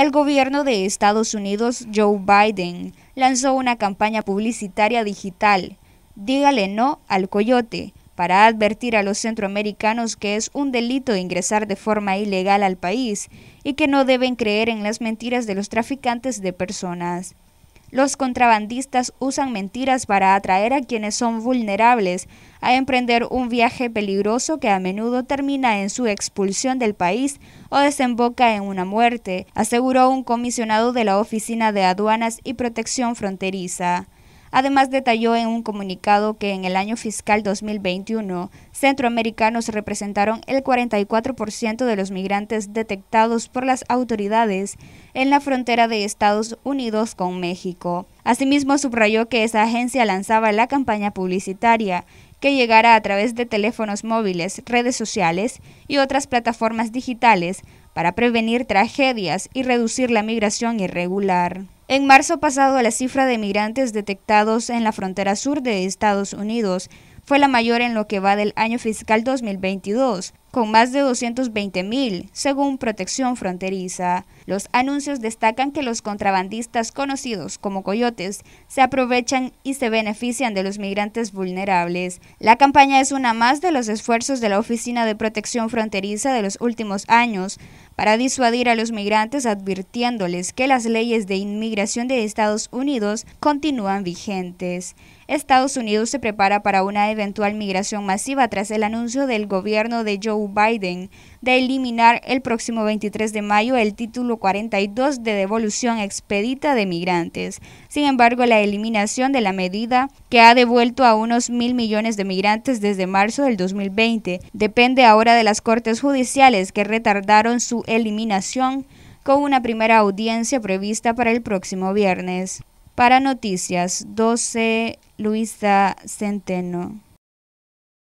El gobierno de Estados Unidos, Joe Biden, lanzó una campaña publicitaria digital, Dígale no al coyote, para advertir a los centroamericanos que es un delito ingresar de forma ilegal al país y que no deben creer en las mentiras de los traficantes de personas. Los contrabandistas usan mentiras para atraer a quienes son vulnerables a emprender un viaje peligroso que a menudo termina en su expulsión del país o desemboca en una muerte, aseguró un comisionado de la Oficina de Aduanas y Protección Fronteriza. Además, detalló en un comunicado que en el año fiscal 2021, centroamericanos representaron el 44% de los migrantes detectados por las autoridades en la frontera de Estados Unidos con México. Asimismo, subrayó que esa agencia lanzaba la campaña publicitaria que llegara a través de teléfonos móviles, redes sociales y otras plataformas digitales para prevenir tragedias y reducir la migración irregular. En marzo pasado, la cifra de migrantes detectados en la frontera sur de Estados Unidos fue la mayor en lo que va del año fiscal 2022, con más de 220 mil, según Protección Fronteriza. Los anuncios destacan que los contrabandistas conocidos como coyotes se aprovechan y se benefician de los migrantes vulnerables. La campaña es una más de los esfuerzos de la Oficina de Protección Fronteriza de los últimos años para disuadir a los migrantes advirtiéndoles que las leyes de inmigración de Estados Unidos continúan vigentes. Estados Unidos se prepara para una eventual migración masiva tras el anuncio del gobierno de Joe Biden de eliminar el próximo 23 de mayo el título 42 de devolución expedita de migrantes. Sin embargo, la eliminación de la medida, que ha devuelto a unos mil millones de migrantes desde marzo del 2020, depende ahora de las Cortes Judiciales que retardaron su eliminación con una primera audiencia prevista para el próximo viernes. Para Noticias 12, Luisa Centeno.